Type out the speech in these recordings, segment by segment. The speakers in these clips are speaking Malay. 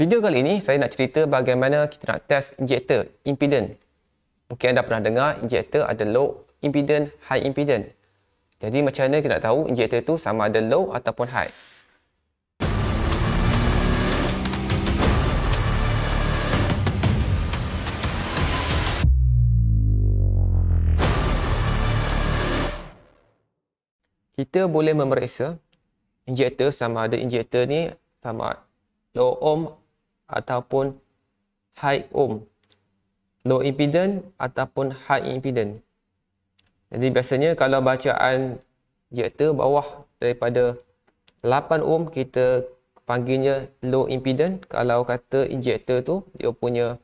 Video kali ini saya nak cerita bagaimana kita nak test injector impedance. Mungkin anda pernah dengar injector ada low impedance, high impedance. Jadi macam mana kita nak tahu injector itu sama ada low ataupun high? Kita boleh memeriksa injector sama ada injector ni sama low ohm ataupun high ohm low impedance ataupun high impedance jadi biasanya kalau bacaan iaitu bawah daripada 8 ohm kita panggilnya low impedance kalau kata injector tu dia punya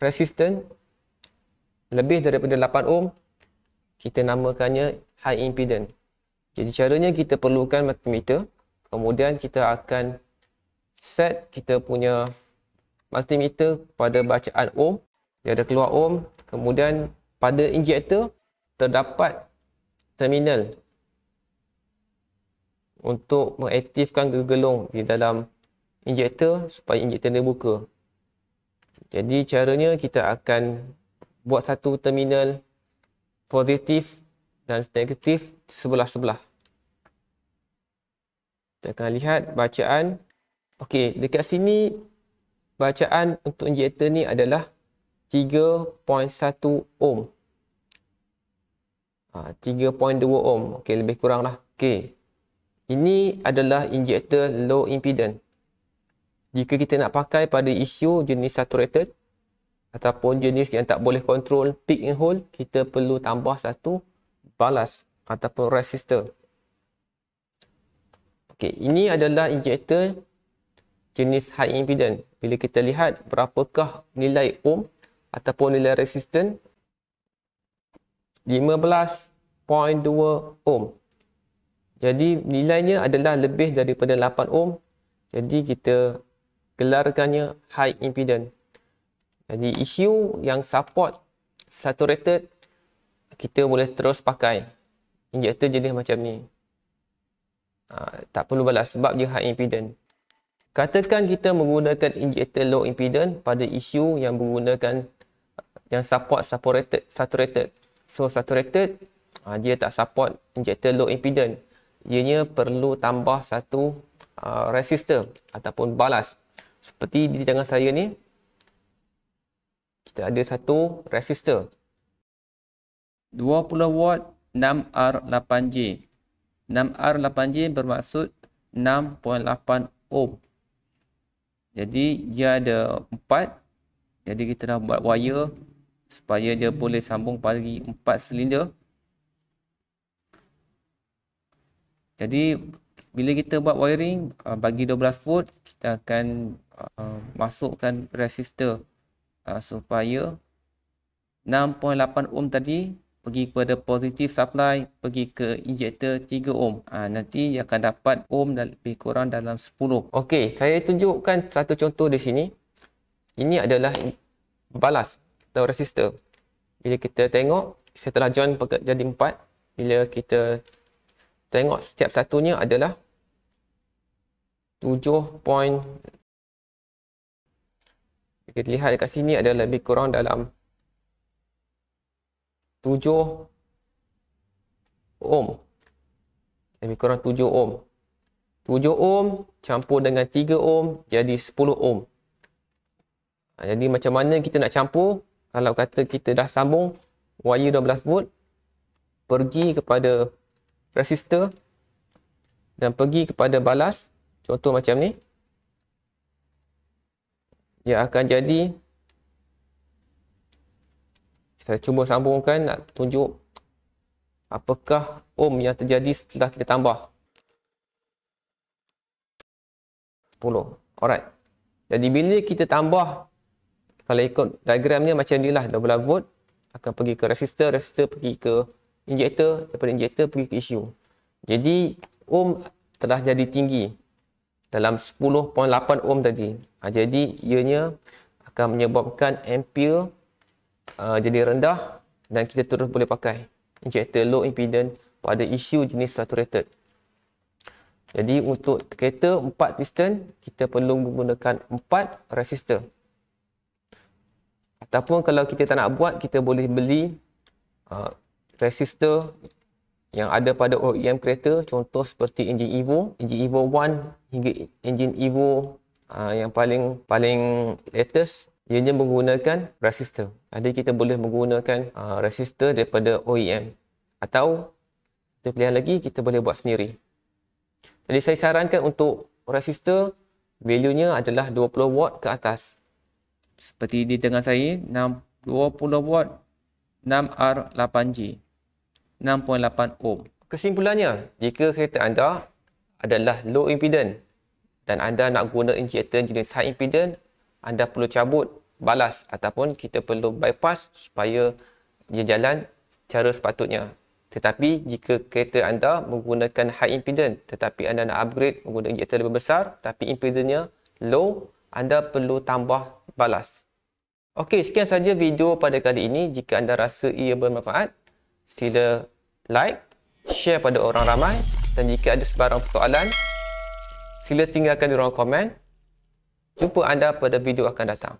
resistance lebih daripada 8 ohm kita namakannya high impedance jadi caranya kita perlukan multimeter kemudian kita akan set kita punya multimeter pada bacaan ohm dia ada keluar ohm kemudian pada injektor terdapat terminal untuk mengaktifkan gegelung di dalam injektor supaya injektor dia buka jadi caranya kita akan buat satu terminal positif dan negatif sebelah-sebelah kita akan lihat bacaan Okey, dekat sini bacaan untuk injektor ni adalah 3.1 ohm. Ha, 3.2 ohm. Okey, lebih kurang lah. Okey. Ini adalah injektor low impedance. Jika kita nak pakai pada isu jenis saturated ataupun jenis yang tak boleh control peak and hold, kita perlu tambah satu balas ataupun resistor. Okey, ini adalah injektor jenis high impedance. Bila kita lihat berapakah nilai ohm ataupun nilai resisten 15.2 ohm. Jadi nilainya adalah lebih daripada 8 ohm. Jadi kita gelarkannya high impedance. Jadi isu yang support saturated kita boleh terus pakai injector jenis macam ni. Ha, tak perlu balas sebab dia high impedance. Katakan kita menggunakan injector low impedance pada isu yang menggunakan uh, yang support saturated. saturated. So saturated, uh, dia tak support injector low impedance. Ianya perlu tambah satu uh, resistor ataupun balas. Seperti di tangan saya ni, kita ada satu resistor. 20 watt 6R8J. 6R8J bermaksud 6.8 ohm. Jadi dia ada empat. Jadi kita dah buat wire supaya dia boleh sambung pada empat silinder. Jadi bila kita buat wiring uh, bagi 12 volt kita akan uh, masukkan resistor uh, supaya 6.8 ohm tadi pergi kepada positif supply pergi ke injector 3 ohm ha, nanti dia akan dapat ohm dan lebih kurang dalam 10 ok saya tunjukkan satu contoh di sini ini adalah balas atau resistor bila kita tengok setelah join jadi 4 bila kita tengok setiap satunya adalah 7 point kita lihat dekat sini adalah lebih kurang dalam 7.8 tujuh ohm. Lebih kurang tujuh ohm. Tujuh ohm campur dengan tiga ohm jadi sepuluh ohm. Ha, jadi macam mana kita nak campur? Kalau kata kita dah sambung wire 12 volt pergi kepada resistor dan pergi kepada balas contoh macam ni ia akan jadi saya cuba sambungkan nak tunjuk apakah ohm yang terjadi setelah kita tambah. 10. Alright. Jadi bila kita tambah, kalau ikut diagram ni macam ni lah. 12 volt akan pergi ke resistor, resistor pergi ke injektor, daripada injektor pergi ke isu. Jadi ohm telah jadi tinggi dalam 10.8 ohm tadi. Ha, jadi ianya akan menyebabkan ampere uh, jadi rendah dan kita terus boleh pakai injector low impedance pada isu jenis saturated. Jadi untuk kereta 4 piston, kita perlu menggunakan 4 resistor. Ataupun kalau kita tak nak buat, kita boleh beli uh, resistor yang ada pada OEM kereta. Contoh seperti enjin EVO, enjin EVO 1 hingga enjin EVO uh, yang paling paling latest ianya menggunakan resistor. Jadi kita boleh menggunakan uh, resistor daripada OEM atau kita pilihan lagi kita boleh buat sendiri. Jadi saya sarankan untuk resistor value-nya adalah 20 watt ke atas. Seperti di tengah saya 6 20 watt 6R8G 6.8 ohm. Kesimpulannya, jika kereta anda adalah low impedance dan anda nak guna injector jenis high impedance anda perlu cabut balas ataupun kita perlu bypass supaya dia jalan cara sepatutnya. Tetapi jika kereta anda menggunakan high impedance tetapi anda nak upgrade menggunakan injektor lebih besar tapi impedance-nya low, anda perlu tambah balas. Okey, sekian saja video pada kali ini. Jika anda rasa ia bermanfaat, sila like, share pada orang ramai dan jika ada sebarang persoalan, sila tinggalkan di ruang komen. Jumpa anda pada video akan datang.